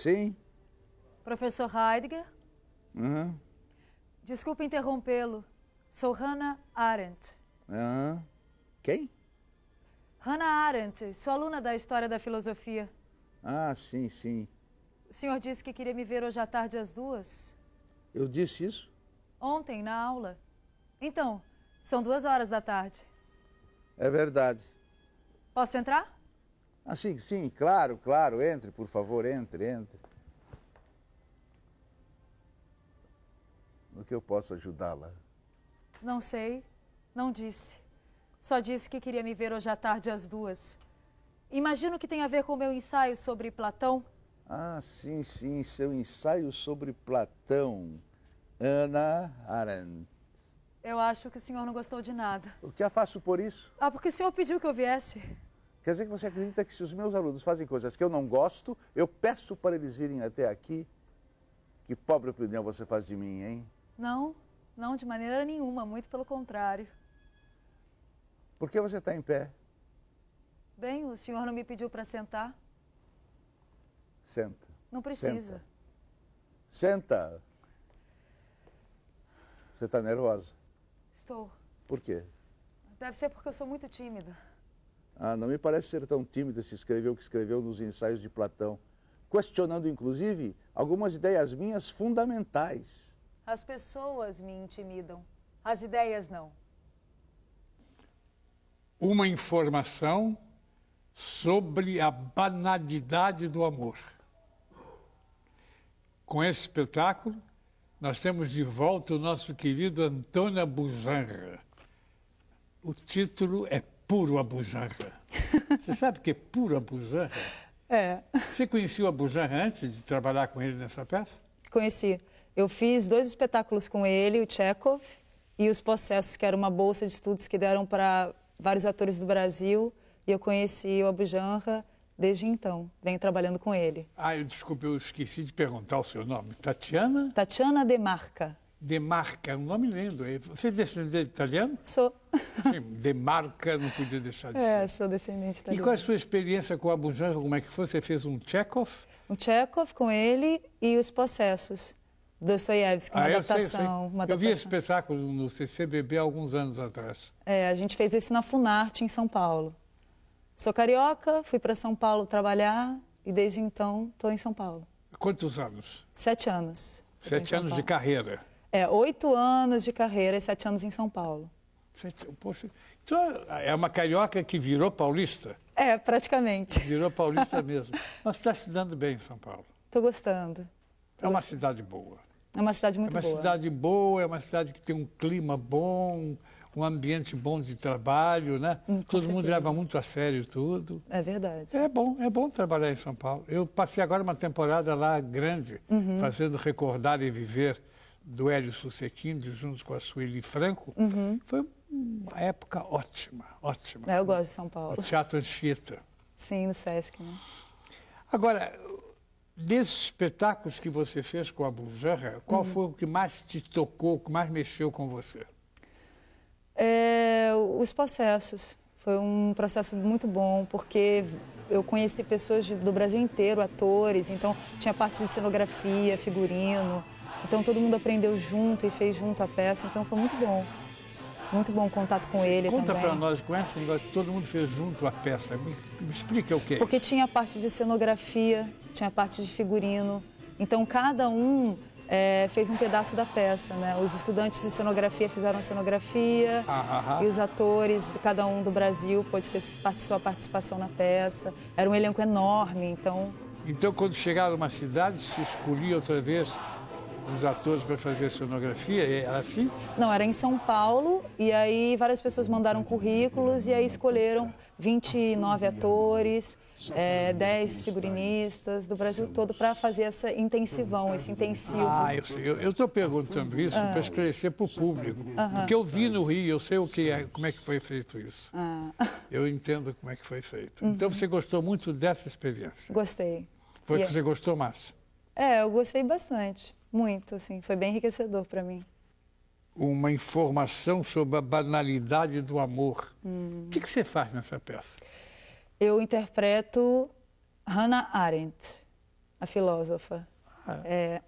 Sim. Professor Heidegger? Uhum. Desculpe interrompê-lo. Sou Hannah Arendt. Uhum. Quem? Hannah Arendt, sou aluna da História da Filosofia. Ah, sim, sim. O senhor disse que queria me ver hoje à tarde às duas? Eu disse isso? Ontem, na aula. Então, são duas horas da tarde. É verdade. Posso entrar? Assim, sim, claro, claro, entre, por favor, entre, entre. No que eu posso ajudá-la? Não sei, não disse. Só disse que queria me ver hoje à tarde às duas. Imagino que tem a ver com o meu ensaio sobre Platão. Ah, sim, sim, seu ensaio sobre Platão. Ana Arendt. Eu acho que o senhor não gostou de nada. O que eu faço por isso? Ah, porque o senhor pediu que eu viesse. Quer dizer que você acredita que se os meus alunos fazem coisas que eu não gosto, eu peço para eles virem até aqui? Que pobre opinião você faz de mim, hein? Não, não, de maneira nenhuma, muito pelo contrário. Por que você está em pé? Bem, o senhor não me pediu para sentar. Senta. Não precisa. Senta. Senta. Você está nervosa? Estou. Por quê? Deve ser porque eu sou muito tímida. Ah, não me parece ser tão tímida se escreveu o que escreveu nos ensaios de Platão, questionando inclusive algumas ideias minhas fundamentais. As pessoas me intimidam, as ideias não. Uma informação sobre a banalidade do amor. Com esse espetáculo, nós temos de volta o nosso querido Antônio Buzanra. O título é puro a Você sabe que é puro a É. Você conhecia o Bujarra antes de trabalhar com ele nessa peça? Conheci. Eu fiz dois espetáculos com ele, o Chekhov e Os Possessos, que era uma bolsa de estudos que deram para vários atores do Brasil. E eu conheci o Abujanra desde então, venho trabalhando com ele. Ah, eu desculpe, eu esqueci de perguntar o seu nome. Tatiana? Tatiana Demarca. De Marca, um nome lindo. Você é descendente italiano? Sou. Sim, de Marca, não podia deixar de é, ser. É, sou descendente italiano. E qual é a sua experiência com a Bujanra? Como é que foi? Você fez um Chekhov? Um Chekhov com ele e os processos. Dostoiévski, uma, ah, adaptação, sei, eu sei. uma adaptação. Eu vi esse espetáculo no CCBB alguns anos atrás. É, a gente fez esse na Funarte, em São Paulo. Sou carioca, fui para São Paulo trabalhar e desde então estou em São Paulo. Quantos anos? Sete anos. Sete anos de carreira. É, oito anos de carreira e sete anos em São Paulo. Poxa, então é uma carioca que virou paulista? É, praticamente. Virou paulista mesmo. Mas está se dando bem em São Paulo. Estou gostando. Tô é uma gostando. cidade boa. É uma cidade muito boa. É uma boa. cidade boa, é uma cidade que tem um clima bom, um ambiente bom de trabalho, né? Hum, Todo certeza. mundo leva muito a sério tudo. É verdade. É bom, é bom trabalhar em São Paulo. Eu passei agora uma temporada lá grande, uhum. fazendo Recordar e Viver do Hélio Sucetini, junto com a Sueli Franco, uhum. foi uma época ótima, ótima. Eu gosto de São Paulo. O Teatro Anchieta. Sim, no Sesc, né? Agora, desses espetáculos que você fez com a Bujanra, qual uhum. foi o que mais te tocou, o que mais mexeu com você? É, os processos. Foi um processo muito bom, porque eu conheci pessoas do Brasil inteiro, atores, então tinha parte de cenografia, figurino. Então todo mundo aprendeu junto e fez junto a peça, então foi muito bom. Muito bom contato com Você ele conta também. Conta para nós, com é esse negócio, todo mundo fez junto a peça. Me, me explica o que Porque tinha a parte de cenografia, tinha a parte de figurino. Então cada um é, fez um pedaço da peça, né? Os estudantes de cenografia fizeram a cenografia ah, ah, ah. e os atores, cada um do Brasil, pôde ter sua participação na peça. Era um elenco enorme, então... Então, quando chegava a uma cidade, se escolhia outra vez os atores para fazer a sonografia? Era é assim? Não, era em São Paulo e aí várias pessoas mandaram currículos e aí escolheram 29 atores, é, 10 é figurinistas do Brasil todo para fazer essa intensivão, esse intensivo. Ah, eu estou perguntando isso ah. para esclarecer para o público. Aham. Porque eu vi no Rio, eu sei o que é, como é que foi feito isso. Ah. Eu entendo como é que foi feito. Uhum. Então você gostou muito dessa experiência? Gostei. Foi e que é você gostou mais? É, eu gostei bastante. Muito, assim, foi bem enriquecedor para mim. Uma informação sobre a banalidade do amor. Hum. O que, que você faz nessa peça? Eu interpreto Hannah Arendt, a filósofa. Ah. É.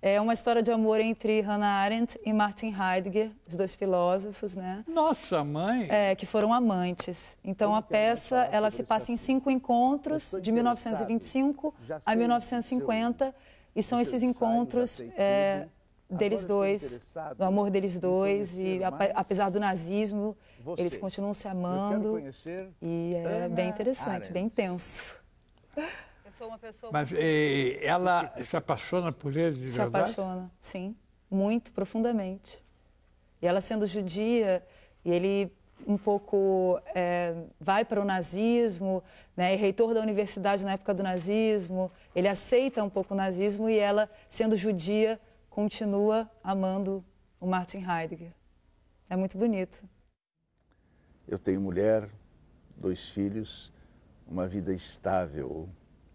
é, é uma história de amor entre Hannah Arendt e Martin Heidegger, os dois filósofos, né? Nossa mãe! É, que foram amantes. Então a peça, ela se passa em cinco encontros, de 1925 a 1950. E são esses né? encontros é, né? deles dois, do amor deles dois, e apesar do nazismo, você. eles continuam se amando. E é Ana bem interessante, Arendt. bem intenso. Eu sou uma pessoa. Mas e, ela se apaixona por ele de se verdade? Se apaixona, sim, muito profundamente. E ela sendo judia, e ele um pouco é, vai para o nazismo, né? é reitor da universidade na época do nazismo, ele aceita um pouco o nazismo e ela, sendo judia, continua amando o Martin Heidegger. É muito bonito. Eu tenho mulher, dois filhos, uma vida estável.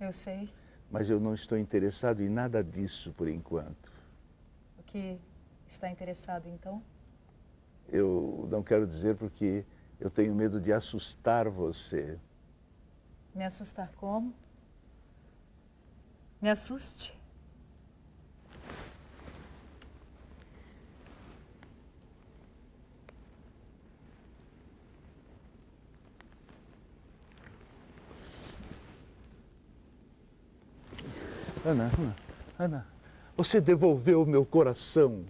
Eu sei. Mas eu não estou interessado em nada disso por enquanto. O que está interessado então? Eu não quero dizer porque eu tenho medo de assustar você. Me assustar como? Me assuste. Ana, Ana, Ana, você devolveu o meu coração.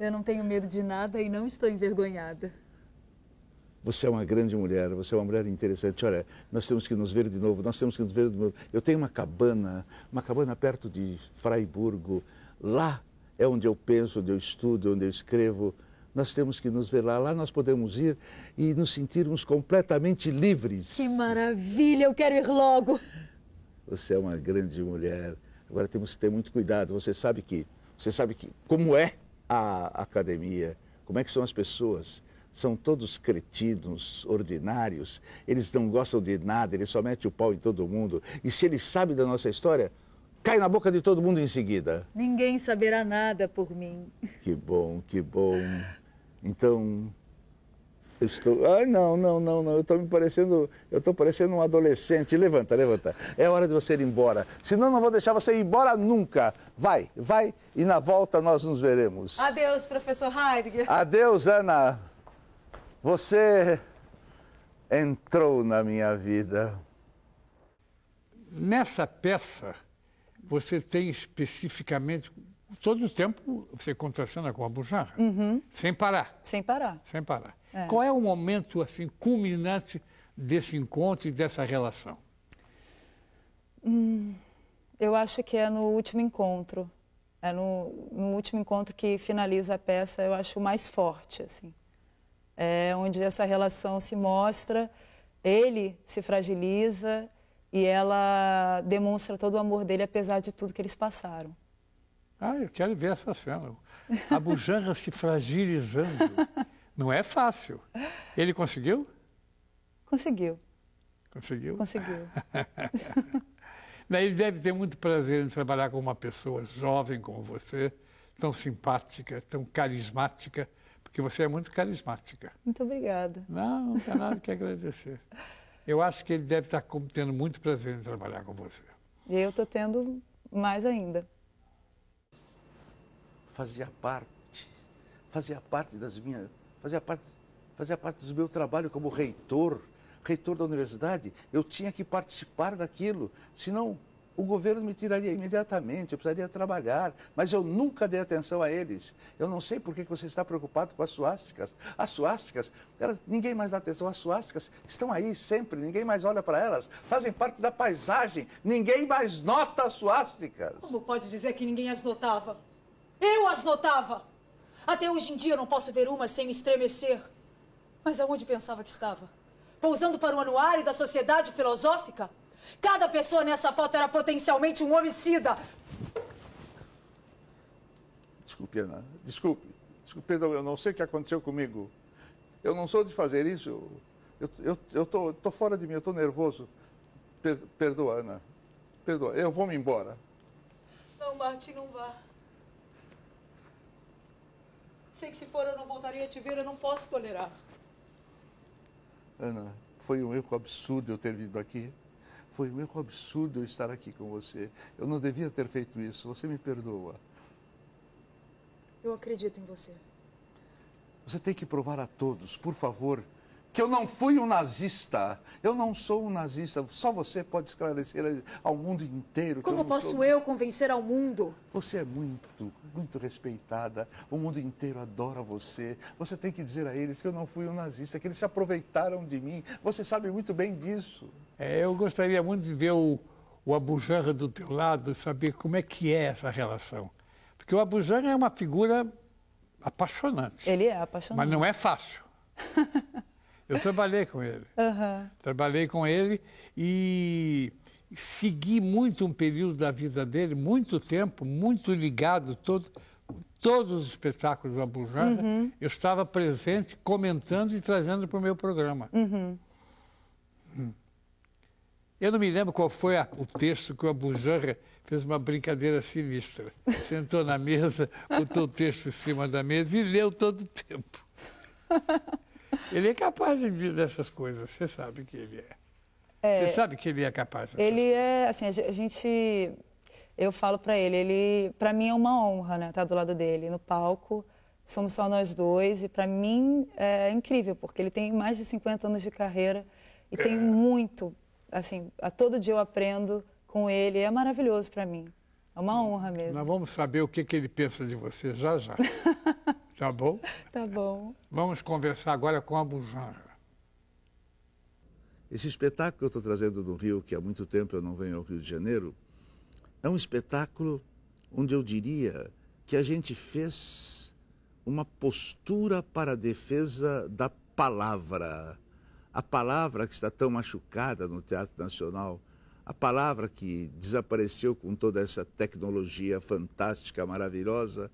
Eu não tenho medo de nada e não estou envergonhada. Você é uma grande mulher, você é uma mulher interessante. Olha, nós temos que nos ver de novo, nós temos que nos ver de novo. Eu tenho uma cabana, uma cabana perto de Fraiburgo. Lá é onde eu penso, onde eu estudo, onde eu escrevo. Nós temos que nos ver lá. Lá nós podemos ir e nos sentirmos completamente livres. Que maravilha, eu quero ir logo. Você é uma grande mulher. Agora temos que ter muito cuidado. Você sabe que, você sabe que como é a academia, como é que são as pessoas. São todos cretinos, ordinários, eles não gostam de nada, eles só metem o pau em todo mundo. E se eles sabem da nossa história, cai na boca de todo mundo em seguida. Ninguém saberá nada por mim. Que bom, que bom. Então, eu estou. Ai, não, não, não, não. Eu estou me parecendo. Eu estou parecendo um adolescente. Levanta, levanta. É hora de você ir embora. Senão não vou deixar você ir embora nunca. Vai, vai e na volta nós nos veremos. Adeus, professor Heidegger. Adeus, Ana. Você entrou na minha vida. Nessa peça, você tem especificamente todo o tempo você contracena com a bujarra, uhum. sem parar. Sem parar. Sem parar. É. Qual é o momento assim culminante desse encontro e dessa relação? Hum, eu acho que é no último encontro. É no, no, último encontro que finaliza a peça, eu acho mais forte, assim. É onde essa relação se mostra, ele se fragiliza e ela demonstra todo o amor dele, apesar de tudo que eles passaram. Ah, eu quero ver essa cena. A bujanga se fragilizando. Não é fácil. Ele conseguiu? Conseguiu. Conseguiu? Conseguiu. ele deve ter muito prazer em trabalhar com uma pessoa jovem como você, tão simpática, tão carismática, porque você é muito carismática. Muito obrigada. Não, não tem nada que agradecer. Eu acho que ele deve estar tendo muito prazer em trabalhar com você. E eu estou tendo mais ainda. Fazia parte, fazia parte das minhas fazia parte, fazia parte do meu trabalho como reitor, reitor da universidade. Eu tinha que participar daquilo, senão o governo me tiraria imediatamente, eu precisaria trabalhar, mas eu nunca dei atenção a eles. Eu não sei por que você está preocupado com as suásticas. As suásticas, elas, ninguém mais dá atenção. As suásticas estão aí sempre, ninguém mais olha para elas, fazem parte da paisagem, ninguém mais nota as suásticas. Como pode dizer que ninguém as notava? Eu as notava! Até hoje em dia não posso ver uma sem me estremecer. Mas aonde pensava que estava? Pousando para o anuário da Sociedade Filosófica? Cada pessoa nessa foto era potencialmente um homicida. Desculpe, Ana. Desculpe. Desculpe, eu não sei o que aconteceu comigo. Eu não sou de fazer isso. Eu, eu, eu tô, tô fora de mim, eu tô nervoso. Per, perdoa, Ana. Perdoa. Eu vou me embora. Não, Martin, não vá. Sei que se for eu não voltaria a te ver, eu não posso tolerar. Ana, foi um erro absurdo eu ter vindo aqui. Foi um erro absurdo eu estar aqui com você. Eu não devia ter feito isso. Você me perdoa. Eu acredito em você. Você tem que provar a todos, por favor, que eu não fui um nazista. Eu não sou um nazista. Só você pode esclarecer ao mundo inteiro. Como eu posso sou... eu convencer ao mundo? Você é muito, muito respeitada. O mundo inteiro adora você. Você tem que dizer a eles que eu não fui um nazista, que eles se aproveitaram de mim. Você sabe muito bem disso. É, eu gostaria muito de ver o, o Abujamra do teu lado, saber como é que é essa relação. Porque o Abujamra é uma figura apaixonante. Ele é apaixonante. Mas não é fácil. Eu trabalhei com ele. Uhum. Trabalhei com ele e segui muito um período da vida dele, muito tempo, muito ligado, todo, todos os espetáculos do Abujamra, uhum. eu estava presente, comentando e trazendo para o meu programa. Uhum. Hum. Eu não me lembro qual foi a, o texto que o Abujamra fez uma brincadeira sinistra. Sentou na mesa, botou o texto em cima da mesa e leu todo o tempo. Ele é capaz de, dessas coisas, você sabe que ele é. é você sabe que ele é capaz. Ele coisas. é, assim, a gente. Eu falo para ele, ele. para mim é uma honra, né? Estar tá do lado dele, no palco. Somos só nós dois. E para mim é incrível, porque ele tem mais de 50 anos de carreira e é. tem muito. Assim, a todo dia eu aprendo com ele. É maravilhoso para mim. É uma honra mesmo. Nós vamos saber o que, que ele pensa de você já já. Tá bom? Tá bom. Vamos conversar agora com a Bujanja. Esse espetáculo que eu estou trazendo do Rio, que há muito tempo eu não venho ao Rio de Janeiro, é um espetáculo onde eu diria que a gente fez uma postura para a defesa da palavra. A palavra que está tão machucada no Teatro Nacional, a palavra que desapareceu com toda essa tecnologia fantástica, maravilhosa,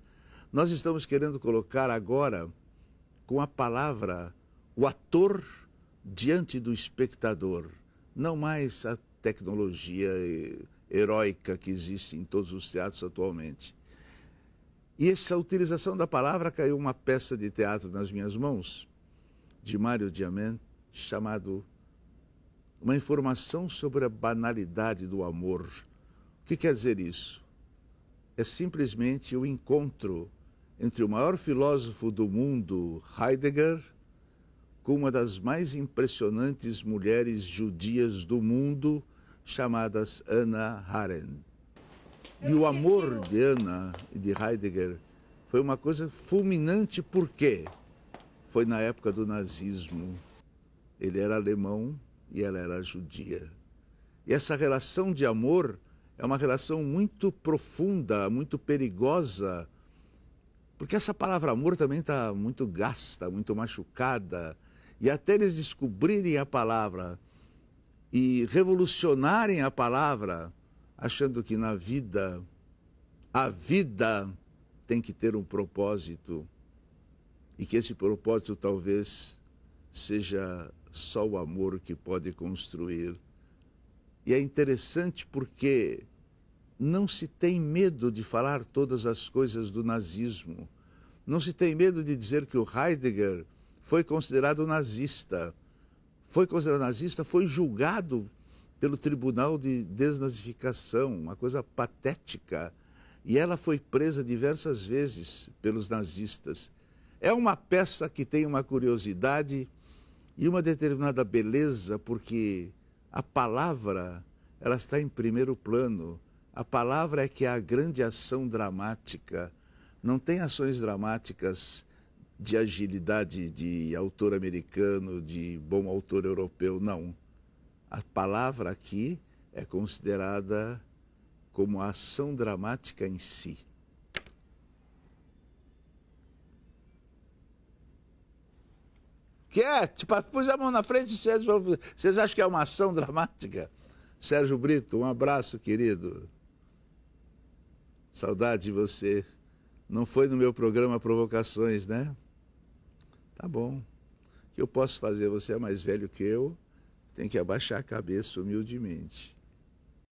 nós estamos querendo colocar agora, com a palavra, o ator diante do espectador, não mais a tecnologia heróica que existe em todos os teatros atualmente. E essa utilização da palavra caiu uma peça de teatro nas minhas mãos, de Mário Diamant, chamado Uma Informação sobre a Banalidade do Amor. O que quer dizer isso? É simplesmente o encontro entre o maior filósofo do mundo, Heidegger, com uma das mais impressionantes mulheres judias do mundo, chamadas Anna Arendt. E o amor de Anna e de Heidegger foi uma coisa fulminante, porque foi na época do nazismo. Ele era alemão e ela era judia. E essa relação de amor é uma relação muito profunda, muito perigosa porque essa palavra amor também está muito gasta, muito machucada. E até eles descobrirem a palavra e revolucionarem a palavra, achando que na vida, a vida tem que ter um propósito. E que esse propósito talvez seja só o amor que pode construir. E é interessante porque não se tem medo de falar todas as coisas do nazismo. Não se tem medo de dizer que o Heidegger foi considerado nazista. Foi considerado nazista, foi julgado pelo Tribunal de Desnazificação, uma coisa patética. E ela foi presa diversas vezes pelos nazistas. É uma peça que tem uma curiosidade e uma determinada beleza, porque a palavra ela está em primeiro plano. A palavra é que há grande ação dramática. Não tem ações dramáticas de agilidade de autor americano, de bom autor europeu, não. A palavra aqui é considerada como a ação dramática em si. Que é, tipo, pus a mão na frente e vocês, vocês acham que é uma ação dramática? Sérgio Brito, um abraço, querido. Saudade de você. Não foi no meu programa Provocações, né? Tá bom. O que eu posso fazer? Você é mais velho que eu. Tem que abaixar a cabeça humildemente.